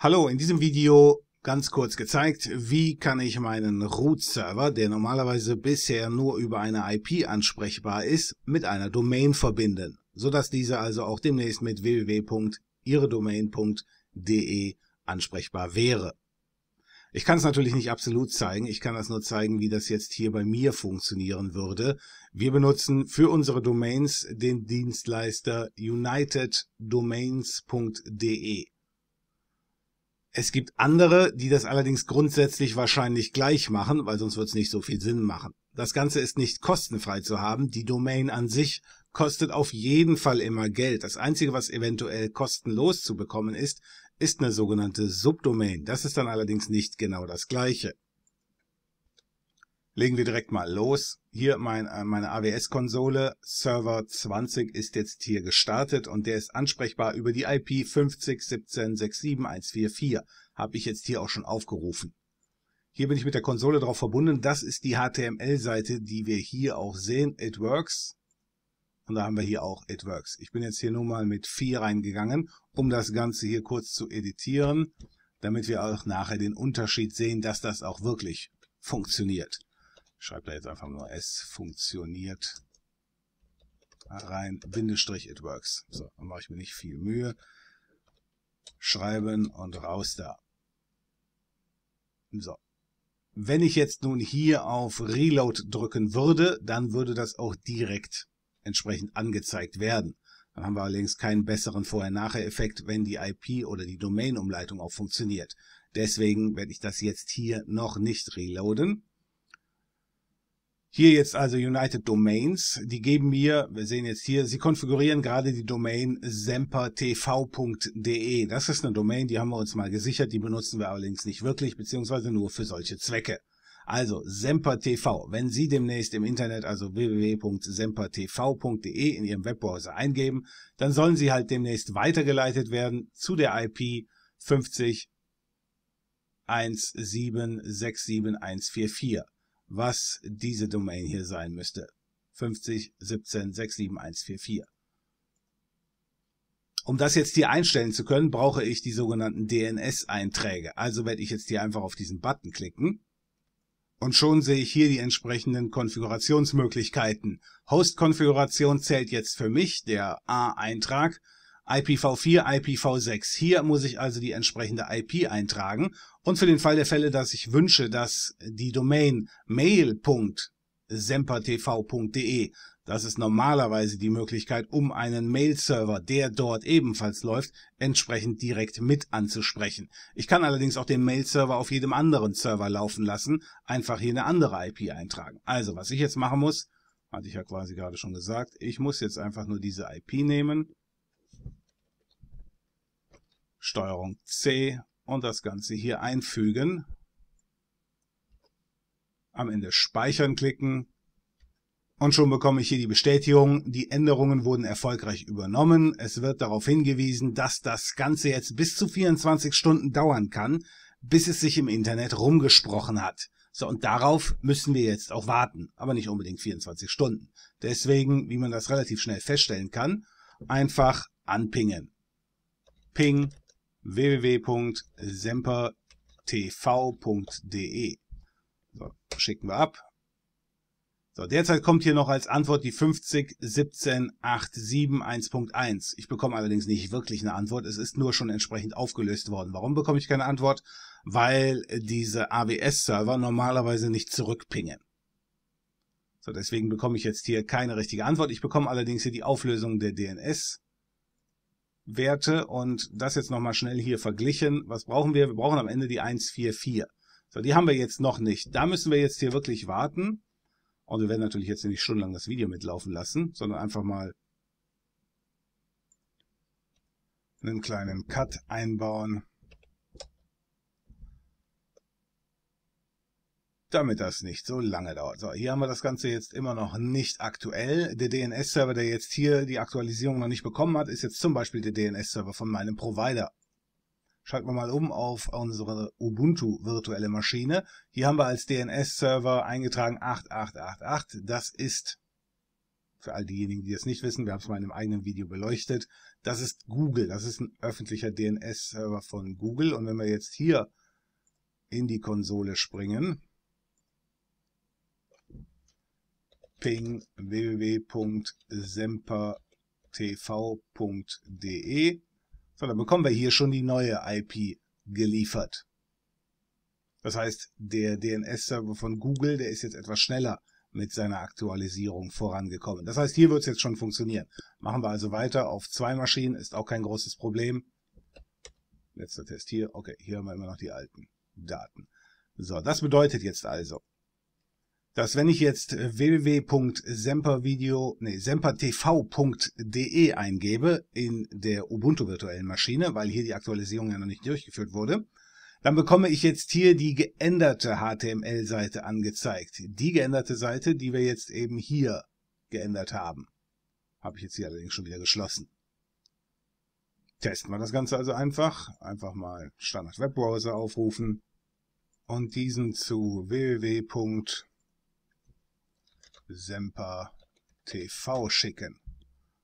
Hallo, in diesem Video ganz kurz gezeigt, wie kann ich meinen Root-Server, der normalerweise bisher nur über eine IP ansprechbar ist, mit einer Domain verbinden, sodass diese also auch demnächst mit www.iredomain.de ansprechbar wäre. Ich kann es natürlich nicht absolut zeigen, ich kann das nur zeigen, wie das jetzt hier bei mir funktionieren würde. Wir benutzen für unsere Domains den Dienstleister uniteddomains.de. Es gibt andere, die das allerdings grundsätzlich wahrscheinlich gleich machen, weil sonst wird es nicht so viel Sinn machen. Das Ganze ist nicht kostenfrei zu haben. Die Domain an sich kostet auf jeden Fall immer Geld. Das Einzige, was eventuell kostenlos zu bekommen ist, ist eine sogenannte Subdomain. Das ist dann allerdings nicht genau das gleiche legen wir direkt mal los. Hier mein, äh, meine AWS-Konsole, Server 20 ist jetzt hier gestartet und der ist ansprechbar über die IP 50.17.67144. Habe ich jetzt hier auch schon aufgerufen. Hier bin ich mit der Konsole drauf verbunden. Das ist die HTML-Seite, die wir hier auch sehen. It works. Und da haben wir hier auch It works. Ich bin jetzt hier nur mal mit 4 reingegangen, um das Ganze hier kurz zu editieren, damit wir auch nachher den Unterschied sehen, dass das auch wirklich funktioniert schreibt da jetzt einfach nur S funktioniert rein, Bindestrich it works. So, dann mache ich mir nicht viel Mühe. Schreiben und raus da. So. Wenn ich jetzt nun hier auf Reload drücken würde, dann würde das auch direkt entsprechend angezeigt werden. Dann haben wir allerdings keinen besseren Vorher-Nachher-Effekt, wenn die IP oder die Domain-Umleitung auch funktioniert. Deswegen werde ich das jetzt hier noch nicht reloaden. Hier jetzt also United Domains. Die geben mir, wir sehen jetzt hier, sie konfigurieren gerade die Domain sempertv.de. Das ist eine Domain, die haben wir uns mal gesichert, die benutzen wir allerdings nicht wirklich, beziehungsweise nur für solche Zwecke. Also SemperTV. Wenn Sie demnächst im Internet also www.sempertv.de in Ihrem Webbrowser eingeben, dann sollen Sie halt demnächst weitergeleitet werden zu der IP 50 1767144 was diese Domain hier sein müsste. 50 17 Um das jetzt hier einstellen zu können, brauche ich die sogenannten DNS-Einträge. Also werde ich jetzt hier einfach auf diesen Button klicken. Und schon sehe ich hier die entsprechenden Konfigurationsmöglichkeiten. Host-Konfiguration zählt jetzt für mich, der A-Eintrag. IPv4, IPv6. Hier muss ich also die entsprechende IP eintragen. Und für den Fall der Fälle, dass ich wünsche, dass die Domain mail.sempertv.de, das ist normalerweise die Möglichkeit, um einen Mail-Server, der dort ebenfalls läuft, entsprechend direkt mit anzusprechen. Ich kann allerdings auch den Mail-Server auf jedem anderen Server laufen lassen, einfach hier eine andere IP eintragen. Also, was ich jetzt machen muss, hatte ich ja quasi gerade schon gesagt, ich muss jetzt einfach nur diese IP nehmen, Steuerung C und das Ganze hier einfügen. Am Ende Speichern klicken. Und schon bekomme ich hier die Bestätigung, die Änderungen wurden erfolgreich übernommen. Es wird darauf hingewiesen, dass das Ganze jetzt bis zu 24 Stunden dauern kann, bis es sich im Internet rumgesprochen hat. So, und darauf müssen wir jetzt auch warten, aber nicht unbedingt 24 Stunden. Deswegen, wie man das relativ schnell feststellen kann, einfach anpingen. Ping, www.sempertv.de. So, schicken wir ab. So, derzeit kommt hier noch als Antwort die 5017871.1. Ich bekomme allerdings nicht wirklich eine Antwort. Es ist nur schon entsprechend aufgelöst worden. Warum bekomme ich keine Antwort? Weil diese AWS-Server normalerweise nicht zurückpingen. So, deswegen bekomme ich jetzt hier keine richtige Antwort. Ich bekomme allerdings hier die Auflösung der DNS. Werte und das jetzt nochmal schnell hier verglichen. Was brauchen wir? Wir brauchen am Ende die 144. So, die haben wir jetzt noch nicht. Da müssen wir jetzt hier wirklich warten. Und wir werden natürlich jetzt nicht stundenlang das Video mitlaufen lassen, sondern einfach mal einen kleinen Cut einbauen. damit das nicht so lange dauert. So, hier haben wir das Ganze jetzt immer noch nicht aktuell. Der DNS-Server, der jetzt hier die Aktualisierung noch nicht bekommen hat, ist jetzt zum Beispiel der DNS-Server von meinem Provider. Schalten wir mal um auf unsere Ubuntu virtuelle Maschine. Hier haben wir als DNS-Server eingetragen 8888. Das ist, für all diejenigen, die das nicht wissen, wir haben es mal in einem eigenen Video beleuchtet, das ist Google. Das ist ein öffentlicher DNS-Server von Google. Und wenn wir jetzt hier in die Konsole springen, ping www.sempertv.de. So, dann bekommen wir hier schon die neue IP geliefert. Das heißt, der DNS-Server von Google, der ist jetzt etwas schneller mit seiner Aktualisierung vorangekommen. Das heißt, hier wird es jetzt schon funktionieren. Machen wir also weiter auf zwei Maschinen, ist auch kein großes Problem. Letzter Test hier. Okay, hier haben wir immer noch die alten Daten. So, das bedeutet jetzt also, dass wenn ich jetzt äh, www.sempervideo, nee, sempertv.de eingebe in der Ubuntu virtuellen Maschine, weil hier die Aktualisierung ja noch nicht durchgeführt wurde, dann bekomme ich jetzt hier die geänderte HTML-Seite angezeigt. Die geänderte Seite, die wir jetzt eben hier geändert haben. Habe ich jetzt hier allerdings schon wieder geschlossen. Testen wir das Ganze also einfach. Einfach mal Standard Webbrowser aufrufen und diesen zu www Semper TV schicken.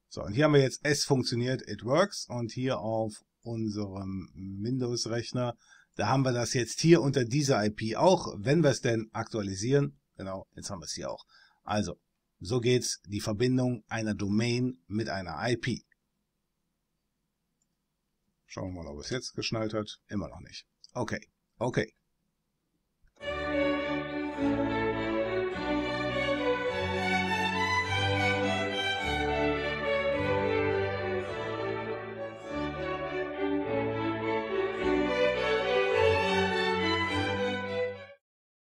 So, und hier haben wir jetzt es funktioniert, it works. Und hier auf unserem Windows-Rechner, da haben wir das jetzt hier unter dieser IP auch, wenn wir es denn aktualisieren. Genau, jetzt haben wir es hier auch. Also, so geht's, die Verbindung einer Domain mit einer IP. Schauen wir mal, ob es jetzt geschnallt hat. Immer noch nicht. Okay, okay.